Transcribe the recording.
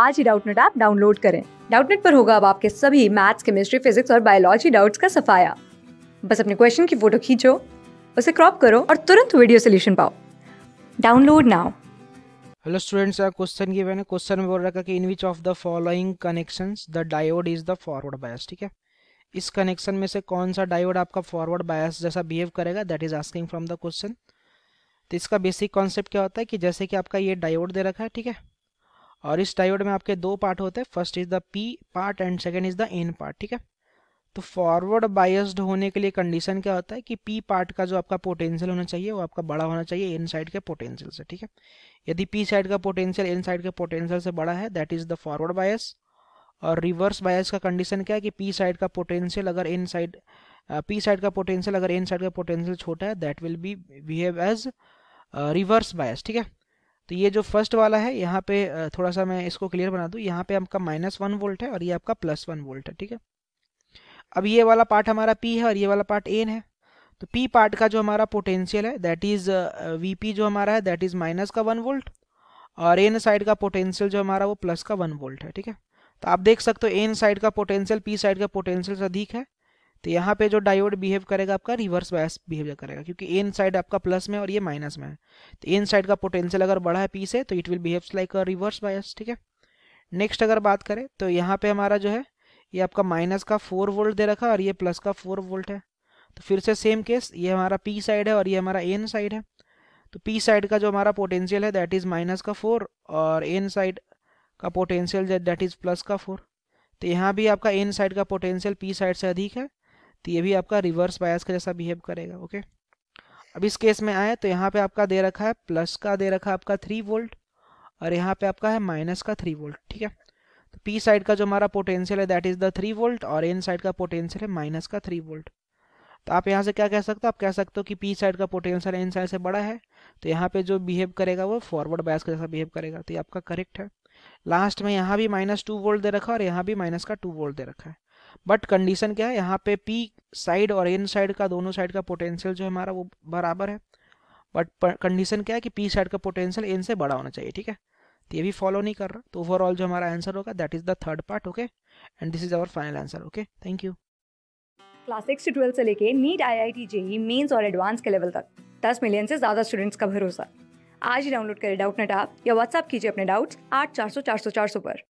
आज ही Doubtnut app download करें डाउटनेट पर होगा अब आपके सभी मैथ्स केमिस्ट्री फिजिक्स और बायोलॉजी डाउट्स का सफाया बस अपने क्वेश्चन की फोटो खींचो उसे क्रॉप करो और तुरंत वीडियो सोल्यूशन पाओ download now hello students question की मैंने क्वेश्चन में बोल रखा कि in which of the following connections the diode is the forward bias ठीक है इस कनेक्शन में से कौन सा डायोड आपका फॉरवर्ड बायस जैसा बिहेव करेगा that is asking from the question तो इसका बेसिक कॉन्सेप्ट क्या होता है कि जैसे कि आपका ये डायोड दे रखा है ठीक है और इस डायोड में आपके दो पार्ट होते हैं first is the P part and second is the N part ठीक है तो फॉरवर्ड बायस्ड होने के लिए कंडीशन क्या होता है कि पी पार्ट का जो आपका पोटेंशियल होना चाहिए वो आपका बड़ा होना चाहिए एन साइड के पोटेंशियल से ठीक है यदि पी साइड का पोटेंशियल एन साइड के पोटेंशियल से बड़ा है that is the forward bias और रिवर्स बायस का कंडीशन क्या है कि पी साइड का पोटेंशियल अगर एन साइड पी साइड का पोटेंशियल अगर एन साइड का पोटेंशियल छोटा है that will be behave as reverse bias ठीक है तो ये जो फर्स्ट वाला है यहाँ पे थोड़ा सा मैं इसको क्लियर बना दूँ यहाँ पे आपका माइनस वन वोल्ट है और ये आपका प्लस वन वोल्ट है ठीक है अब ये वाला पार्ट हमारा पी है और ये वाला पार्ट एन है तो पी पार्ट का जो हमारा पोटेंशियल है दैट इज़ वी जो हमारा है दैट इज़ माइनस का वन वोल्ट और एन साइड का पोटेंशियल जो हमारा वो प्लस का वन वोल्ट है ठीक है तो आप देख सकते हो एन साइड का पोटेंशियल पी साइड का पोटेंशियल से अधिक है तो यहाँ पे जो डायोड बिहेव करेगा आपका रिवर्स बायस बिहेव करेगा क्योंकि एन साइड आपका प्लस में और ये माइनस में है तो एन साइड का पोटेंशियल अगर बढ़ा है पी से तो it will behave like a reverse bias ठीक है नेक्स्ट अगर बात करें तो यहाँ पे हमारा जो है ये आपका माइनस का फोर वोल्ट दे रखा और ये प्लस का फोर वोल्ट है तो फिर से सेम केस ये हमारा पी साइड है और ये हमारा एन साइड है तो पी साइड का जो हमारा पोटेंशियल है दैट इज़ माइनस का फोर और एन साइड का पोटेंशियल दैट इज़ प्लस का फोर तो यहाँ भी आपका एन साइड का पोटेंशियल पी साइड से अधिक है तो ये भी आपका रिवर्स बायस का जैसा बिहेव करेगा ओके अब इस केस में आए तो यहाँ पे आपका दे रखा है प्लस का दे रखा है आपका थ्री वोल्ट और यहाँ पे आपका है माइनस का थ्री वोल्ट ठीक है तो पी साइड का जो हमारा पोटेंशियल है that is the three volt और एन साइड का पोटेंशियल है माइनस का थ्री वोल्ट तो आप यहाँ से क्या कह सकते हो आप कह सकते हो कि पी साइड का पोटेंशियल एन साइड से बड़ा है तो यहाँ पे जो बिहेव करेगा वो फॉरवर्ड बायस का जैसा बिहेव करेगा तो ये आपका करेक्ट है लास्ट में यहाँ भी माइनस टू वोल्ट दे रखा है और यहाँ भी माइनस का टू वोल्ट दे रखा है बट कंडीशन क्या है यहाँ पे पी साइड और एन साइड का दोनों साइड का पोटेंशियल जो हमारा वो बराबर है बट कंडीशन क्या है कि पी साइड का पोटेंशियल एन से बड़ा होना चाहिए ठीक है तो ये भी फॉलो नहीं कर रहा तो ओवरऑल जो हमारा आंसर होगा that is the third part okay and this is our final answer okay thank you class six से ट्वेल्थ से लेके NEET I I T JEE Mains और एडवांस के लेवल तक दस मिलियन से ज़्यादा स्टूडेंट्स का भरोसा आज ही डाउनलोड करें डाउट नेट आप या व्हाट्सअप कीजिए अपने डाउट्स आठ चार सौ चार सौ चार सौ पर